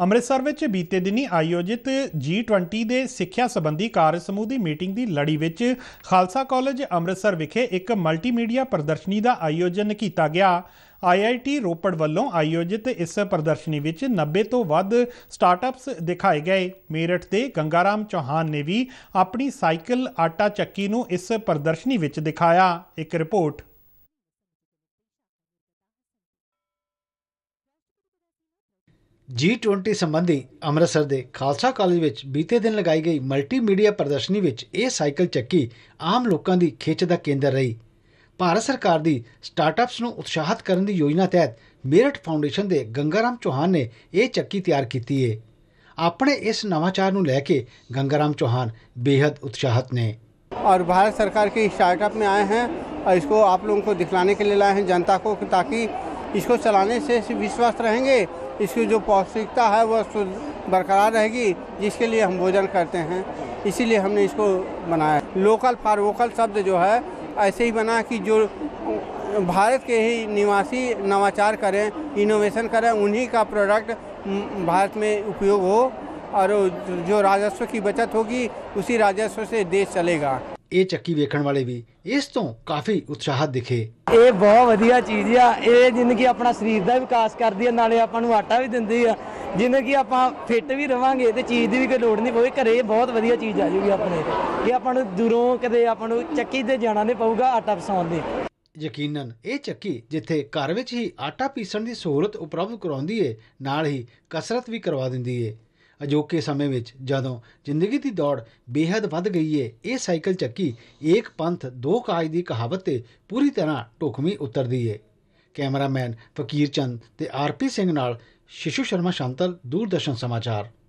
ਅੰਮ੍ਰਿਤਸਰ ਵਿੱਚ ਬੀਤੇ ਦਿਨੀ ਆਯੋਜਿਤ G20 ਦੇ ਸਿੱਖਿਆ ਸੰਬੰਧੀ ਕਾਰਜ ਸਮੂਹ ਦੀ ਮੀਟਿੰਗ ਦੀ ਲੜੀ ਵਿੱਚ ਖਾਲਸਾ ਕਾਲਜ ਅੰਮ੍ਰਿਤਸਰ ਵਿਖੇ ਇੱਕ ਮਲਟੀਮੀਡੀਆ ਪ੍ਰਦਰਸ਼ਨੀ ਦਾ ਆਯੋਜਨ ਕੀਤਾ ਗਿਆ IIT ਰੋਪੜ ਵੱਲੋਂ ਆਯੋਜਿਤ ਇਸ ਪ੍ਰਦਰਸ਼ਨੀ ਵਿੱਚ 90 ਤੋਂ ਵੱਧ ਸਟਾਰਟਅਪਸ ਦਿਖਾਏ ਗਏ ਮੇਰਠ ਦੇ ਗੰਗਾਰਾਮ ਚੌਹਾਨ ਨੇ ਵੀ ਆਪਣੀ ਸਾਈਕਲ ਆਟਾ ਚੱਕੀ ਨੂੰ ਇਸ ਪ੍ਰਦਰਸ਼ਨੀ ਵਿੱਚ ਦਿਖਾਇਆ ਇੱਕ ਰਿਪੋਰਟ G20 ਸੰਬੰਧੀ ਅੰਮ੍ਰਿਤਸਰ ਦੇ ਖਾਲਸਾ ਕਾਲਜ ਵਿੱਚ ਬੀਤੇ ਦਿਨ ਲਗਾਈ ਗਈ ਮਲਟੀਮੀਡੀਆ ਪ੍ਰਦਰਸ਼ਨੀ ਵਿੱਚ ਇਹ ਸਾਈਕਲ ਚੱਕੀ ਆਮ ਲੋਕਾਂ ਦੀ ਖਿੱਚ ਦਾ ਕੇਂਦਰ ਰਹੀ। ਭਾਰਤ ਸਰਕਾਰ ਦੀ ਸਟਾਰਟਅਪਸ ਨੂੰ ਉਤਸ਼ਾਹਿਤ ਕਰਨ ਦੀ ਯੋਜਨਾ ਤਹਿਤ ਮੇਰਠ ਫਾਊਂਡੇਸ਼ਨ ਦੇ ਗੰਗਾਰਾਮ ਚੋਹਾਨ ਨੇ ਇਹ ਚੱਕੀ ਤਿਆਰ ਕੀਤੀ ਹੈ। ਆਪਣੇ ਇਸ ਨਵਾਚਾਰ ਨੂੰ ਲੈ ਕੇ ਗंगाराम चौहान ਉਤਸ਼ਾਹਿਤ ਨੇ ने और भारत सरकार के स्टार्टअप में आए हैं और इसको आप लोगों को दिखलाने के लिए लाए हैं जनता को ताकि इसको चलाने से विश्वास रहेंगे इसकी जो पौष्टिकता है वह बरकरार रहेगी जिसके लिए हम भोजन करते हैं इसीलिए हमने इसको बनाया लोकल फॉर वोकल शब्द जो है ऐसे ही बना कि जो भारत के ही निवासी नवाचार करें इनोवेशन करें उन्हीं का प्रोडक्ट भारत में उपयोग हो और जो राजस्व की बचत होगी उसी राजस्व से देश चलेगा ਇਹ ਚੱਕੀ ਵੇਖਣ ਵਾਲੇ ਵੀ ਇਸ ਤੋਂ ਕਾਫੀ ਉਤਸ਼ਾਹਤ ਦਿਖੇ ਇਹ ਬਹੁਤ ਵਧੀਆ ਚੀਜ਼ ਆ ਇਹ ਜਿੰਨ ਆਪਣਾ ਸਰੀਰ ਦਾ ਵਿਕਾਸ ਕਰਦੀ ਆ ਨਾਲੇ ਆਪਾਂ ਨੂੰ ਆਟਾ ਵੀ ਦਿੰਦੀ ਆ ਜਿੰਨੇ ਕਿ ਆਪਾਂ ਫਿੱਟ ਵੀ ਰਵਾਂਗੇ ਤੇ ਚੀਜ਼ ਦੀ ਵੀ ਕੋਈ ਲੋੜ ਨਹੀਂ ਪਵੇ ਘਰੇ ਬਹੁਤ ਵਧੀਆ ਚੀਜ਼ ਆ ਜੂਗੀ ਆਪਣੇ ਕਿ ਆਪਾਂ ਨੂੰ ਦੂਰੋਂ ਕਦੇ ਆਪਾਂ ਨੂੰ ਚੱਕੀ ਤੇ ਜਾਣਾ ਨਹੀਂ ਪਊਗਾ ਆਟਾ ਪਸਾਉਣ ਦੇ ਯਕੀਨਨ ਇਹ ਚੱਕੀ ਜਿੱਥੇ ਘਰ ਵਿੱਚ ਹੀ ਆਟਾ ਪੀਸਣ ਦੀ ਸਹੂਲਤ ਉਪਲਬਧ ਕਰਾਉਂਦੀ ਏ ਨਾਲ ਹੀ ਕਸਰਤ ਵੀ ਕਰਵਾ ਦਿੰਦੀ ਏ ਅਜੋਕੇ ਸਮੇਂ ਵਿੱਚ ਜਦੋਂ ਜ਼ਿੰਦਗੀ ਦੀ ਦੌੜ ਬੇਹੱਦ ਵੱਧ ਗਈ ਏ ਇਹ ਸਾਈਕਲ ਚੱਕੀ ਏਕ ਪੰਥ ਦੋ ਕਾਜ ਦੀ ਕਹਾਵਤ ਤੇ ਪੂਰੀ ਤਰ੍ਹਾਂ ਢੁਕਵੀਂ ਉਤਰਦੀ ਏ ਕੈਮਰਾਮੈਨ ਫਕੀਰ ਚੰਦ ਤੇ ਆਰਪੀ ਸਿੰਘ ਨਾਲ ਸ਼ਿਸ਼ੂ ਸ਼ਰਮਾ ਸ਼ਾਂਤਲ ਦੂਰਦਰਸ਼ਨ ਸਮਾਚਾਰ